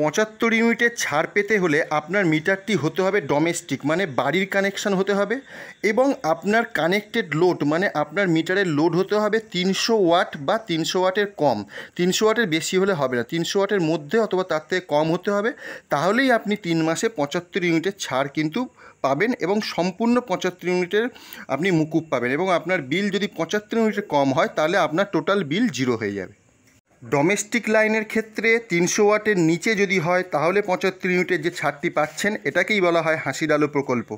পঁচাত্তর ইউনিটের ছাড় পেতে হলে আপনার মিটারটি হতে হবে ডোমেস্টিক মানে বাড়ির কানেকশান হতে হবে এবং আপনার কানেক্টেড লোড মানে আপনার মিটারের লোড হতে হবে তিনশো ওয়াট বা তিনশো ওয়াটের কম তিনশো ওয়াটের বেশি হলে হবে না তিনশো ওয়াটের মধ্যে অথবা তার থেকে কম হতে হবে তাহলেই আপনি তিন মাসে পঁচাত্তর ইউনিটের ছাড় কিন্তু পাবেন এবং সম্পূর্ণ পঁচাত্তর ইউনিটের আপনি মুকুব পাবেন এবং আপনার বিল যদি পঁচাত্তর ইউনিটের কম হয় তাহলে আপনার টোটাল বিল জিরো হয়ে যাবে ডোমেস্টিক লাইনের ক্ষেত্রে তিনশো ওয়াটের নিচে যদি হয় তাহলে পঁচাত্তর ইউনিটের যে ছাড়টি পাচ্ছেন এটাকেই বলা হয় হাসির আলো প্রকল্প